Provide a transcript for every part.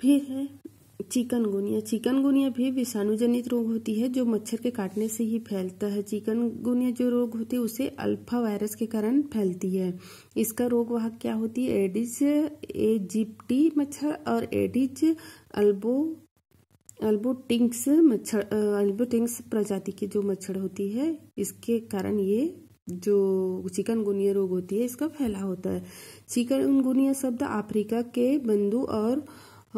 फिर है chikungunya chikungunya भी विषाणुजनित रोग होती है जो मच्छर के काटने से ही फैलता है चिकनगुनिया जो रोग होती है उसे अल्फा वायरस के कारण फैलती है इसका रोग वह क्या होती है एडिज एजिप्टी मच्छर और एडिज अल्बो अल्बोटिंग्स मच्छर अल्बोटिंग्स प्रजाति की जो मच्छर होती है इसके कारण ये जो चिकनगुनिया रोग होती है इसका फैला होता है चिकनगुनिया शब्द अफ्रीका के बंदू और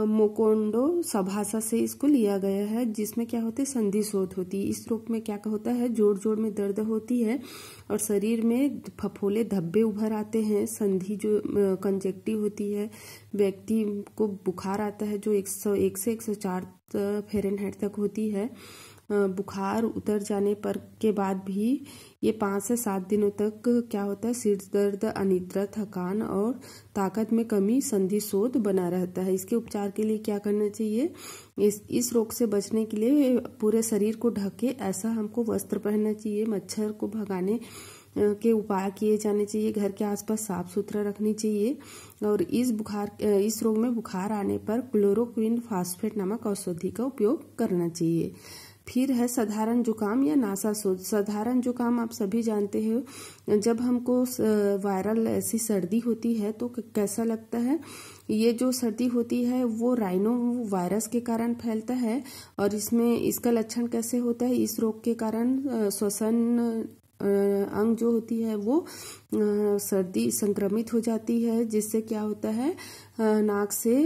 मोकोंडो सभाषा से इसको लिया गया है जिसमें क्या होते है संधि शोध होती है इस रोग में क्या होता है जोड़ जोड़ में दर्द होती है और शरीर में फफोले धब्बे उभर आते हैं संधि जो कंजेक्टिव होती है व्यक्ति को बुखार आता है जो एक सौ एक से एक सौ चार फेरन तक होती है बुखार उतर जाने पर के बाद भी ये पाँच से सात दिनों तक क्या होता है सिर दर्द अनिद्रा थकान और ताकत में कमी संधि शोध बना रहता है इसके उपचार के लिए क्या करना चाहिए इस इस रोग से बचने के लिए पूरे शरीर को ढके ऐसा हमको वस्त्र पहनना चाहिए मच्छर को भगाने के उपाय किए जाने चाहिए घर के आसपास साफ सुथरा रखनी चाहिए और इस बुखार इस रोग में बुखार आने पर क्लोरोक्विन फास्फेट नामक औषधि का उपयोग करना चाहिए फिर है साधारण जुकाम या नासा सोज साधारण जुकाम आप सभी जानते हो जब हमको वायरल ऐसी सर्दी होती है तो कैसा लगता है ये जो सर्दी होती है वो राइनो वायरस के कारण फैलता है और इसमें इसका लक्षण कैसे होता है इस रोग के कारण श्वसन अंग जो होती है वो सर्दी संक्रमित हो जाती है जिससे क्या होता है नाक से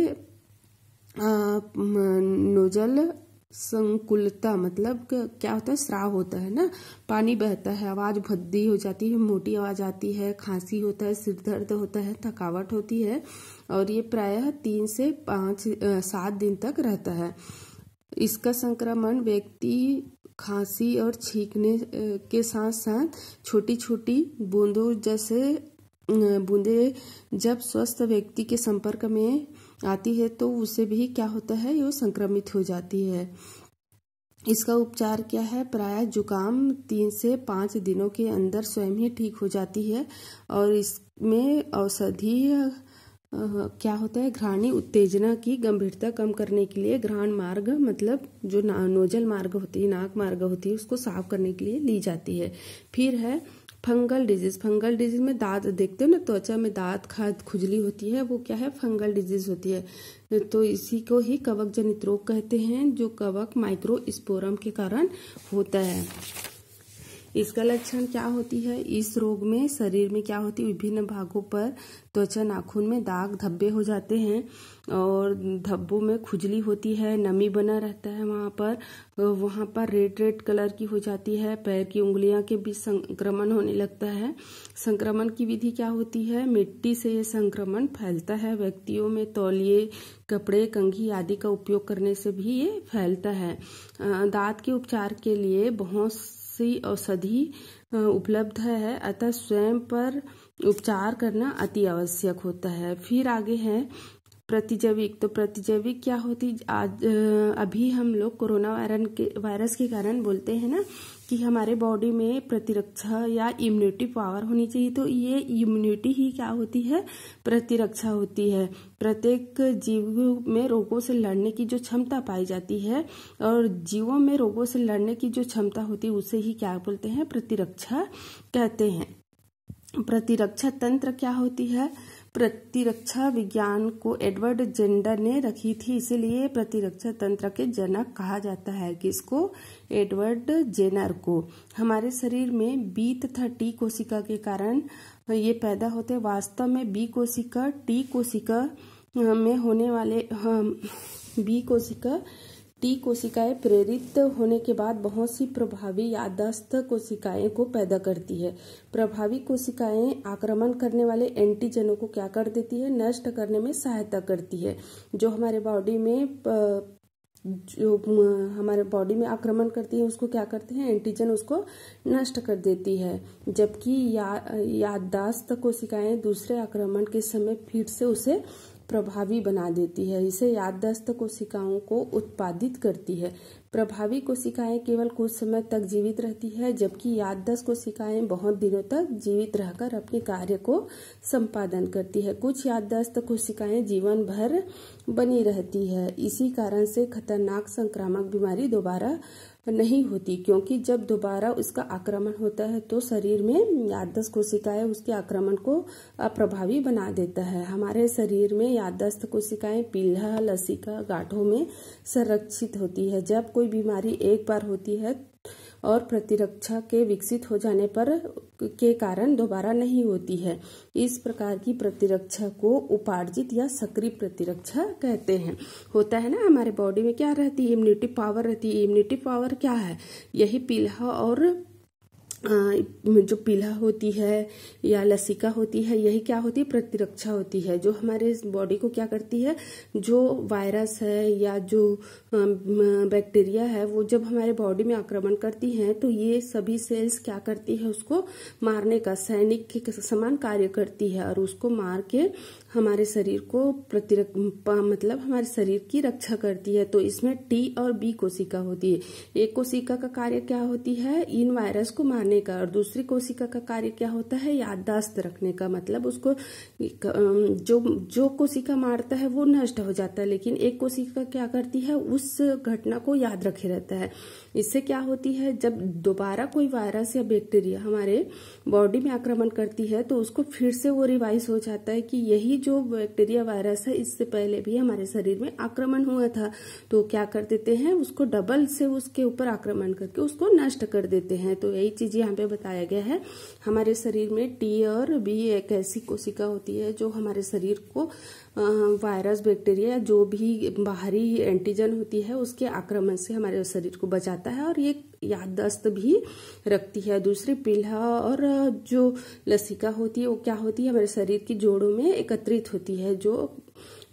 नोजल संकुलता मतलब क्या होता है श्राव होता है ना पानी बहता है आवाज़ भद्दी हो जाती है मोटी आवाज़ आती है खांसी होता है सिर दर्द होता है थकावट होती है और ये प्रायः तीन से पाँच सात दिन तक रहता है इसका संक्रमण व्यक्ति खांसी और छींकने के साथ साथ छोटी छोटी बूंदों जैसे बूंदे जब स्वस्थ व्यक्ति के संपर्क में आती है तो उसे भी क्या होता है वो संक्रमित हो जाती है इसका उपचार क्या है प्राय जुकाम तीन से पाँच दिनों के अंदर स्वयं ही ठीक हो जाती है और इसमें औषधीय क्या होता है घ्राणी उत्तेजना की गंभीरता कम करने के लिए घ्राण मार्ग मतलब जो नोजल मार्ग होती है नाक मार्ग होती है उसको साफ करने के लिए ली जाती है फिर है फंगल डिजीज फंगल डिजीज में दांत देखते हो ना त्वचा में दांत खाद खुजली होती है वो क्या है फंगल डिजीज होती है तो इसी को ही कवक जनित रोग कहते हैं जो कवक माइक्रोस्पोरम के कारण होता है इसका लक्षण क्या होती है इस रोग में शरीर में क्या होती है विभिन्न भागों पर त्वचा नाखून में दाग धब्बे हो जाते हैं और धब्बों में खुजली होती है नमी बना रहता है वहाँ पर तो वहाँ पर रेड रेड कलर की हो जाती है पैर की उंगलियाँ के बीच संक्रमण होने लगता है संक्रमण की विधि क्या होती है मिट्टी से ये संक्रमण फैलता है व्यक्तियों में तौलिए कपड़े कंघी आदि का उपयोग करने से भी ये फैलता है दांत के उपचार के लिए बहुत सी औषधि उपलब्ध है अतः स्वयं पर उपचार करना अति आवश्यक होता है फिर आगे है प्रतिजैविक तो प्रतिजैविक क्या होती आज अभी हम लोग कोरोना वायरस के वायरस के कारण बोलते हैं ना कि हमारे बॉडी में प्रतिरक्षा या इम्यूनिटी पावर होनी चाहिए तो ये इम्यूनिटी ही क्या होती है प्रतिरक्षा होती है प्रत्येक जीव में रोगों से लड़ने की जो क्षमता पाई जाती है और जीवों में रोगों से लड़ने की जो क्षमता होती है उसे ही क्या बोलते हैं प्रतिरक्षा कहते हैं प्रतिरक्षा तंत्र क्या होती है प्रतिरक्षा विज्ञान को एडवर्ड जेंडर ने रखी थी इसीलिए प्रतिरक्षा तंत्र के जनक कहा जाता है कि इसको एडवर्ड जेनर को हमारे शरीर में बी तथा टी कोशिका के कारण ये पैदा होते वास्तव में बी कोशिका टी कोशिका में होने वाले बी हाँ, कोशिका टी कोशिकाएं प्रेरित होने के बाद बहुत सी प्रभावी यादाश्त कोशिकाएं को पैदा करती है प्रभावी कोशिकाएं आक्रमण करने वाले एंटीजनों को क्या कर देती है नष्ट करने में सहायता करती है जो हमारे बॉडी में प... जो हमारे बॉडी में आक्रमण करती है उसको क्या करते हैं एंटीजन उसको नष्ट कर देती है जबकि या याददाश्त कोशिकाएं दूसरे आक्रमण के समय फिर से उसे प्रभावी बना देती है इसे याददाश्त कोशिकाओं को उत्पादित करती है प्रभावी कोशिकाएं केवल कुछ समय तक जीवित रहती है जबकि याददाश्त कोशिकाएं बहुत दिनों तक जीवित रहकर अपने कार्य को संपादन करती है कुछ याददाश्त कोशिकाएं जीवन भर बनी रहती है इसी कारण से खतरनाक संक्रामक बीमारी दोबारा नहीं होती क्योंकि जब दोबारा उसका आक्रमण होता है तो शरीर में याददस्त कोशिकाएं उसके आक्रमण को प्रभावी बना देता है हमारे शरीर में याददस्त कोशिकाएं पीला लसिका गांठों में संरक्षित होती है जब कोई बीमारी एक बार होती है और प्रतिरक्षा के विकसित हो जाने पर के कारण दोबारा नहीं होती है इस प्रकार की प्रतिरक्षा को उपार्जित या सक्रिय प्रतिरक्षा कहते हैं होता है ना हमारे बॉडी में क्या रहती है इम्यूनिटी पावर रहती है इम्यूनिटी पावर क्या है यही पीला और जो पीला होती है या लसिका होती है यही क्या होती है प्रतिरक्षा होती है जो हमारे बॉडी को क्या करती है जो वायरस है या जो बैक्टीरिया है वो जब हमारे बॉडी में आक्रमण करती है तो ये सभी सेल्स क्या करती है उसको मारने का सैनिक के समान कार्य करती है और उसको मार के हमारे शरीर को प्रतिरक मतलब हमारे शरीर की रक्षा करती है तो इसमें टी और बी कोशिका होती है एक कोशिका का कार्य क्या होती है इन वायरस को मारने रखने का और दूसरी कोशिका का कार्य क्या होता है याददाश्त रखने का मतलब उसको जो जो कोशिका मारता है वो नष्ट हो जाता है लेकिन एक कोशिका क्या करती है उस घटना को याद रखे रहता है इससे क्या होती है जब दोबारा कोई वायरस या बैक्टीरिया हमारे बॉडी में आक्रमण करती है तो उसको फिर से वो रिवाइज हो जाता है कि यही जो बैक्टीरिया वायरस है इससे पहले भी हमारे शरीर में आक्रमण हुआ था तो क्या कर देते हैं उसको डबल से उसके ऊपर आक्रमण करके उसको नष्ट कर देते हैं तो यही चीज यहाँ पे बताया गया है हमारे शरीर में टी और बी एक ऐसी कोशिका होती है जो हमारे शरीर को वायरस बैक्टीरिया जो भी बाहरी एंटीजन होती है उसके आक्रमण से हमारे शरीर को बचाता है और ये याददाश्त भी रखती है दूसरी पीला और जो लसिका होती है वो क्या होती है हमारे शरीर की जोड़ों में एकत्रित होती है जो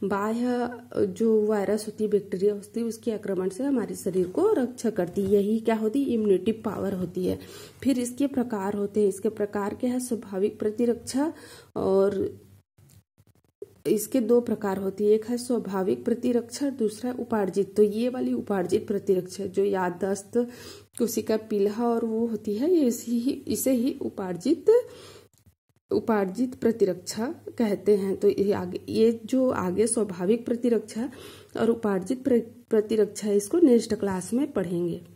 बाह्य जो वायरस होती है बैक्टीरिया होती है उसके आक्रमण से हमारे शरीर को रक्षा करती है यही क्या होती है इम्यूनिटी पावर होती है फिर इसके प्रकार होते हैं इसके प्रकार क्या है स्वाभाविक प्रतिरक्षा और इसके दो प्रकार होती है एक है स्वाभाविक प्रतिरक्षा और दूसरा उपार्जित तो ये वाली उपार्जित प्रतिरक्षा जो याददाश्त कोशिका पीला और वो होती है ये इसी ही इसे ही उपार्जित उपार्जित प्रतिरक्षा कहते हैं तो ये आगे ये जो आगे स्वाभाविक प्रतिरक्षा और उपार्जित प्रतिरक्षा इसको नेक्स्ट क्लास में पढ़ेंगे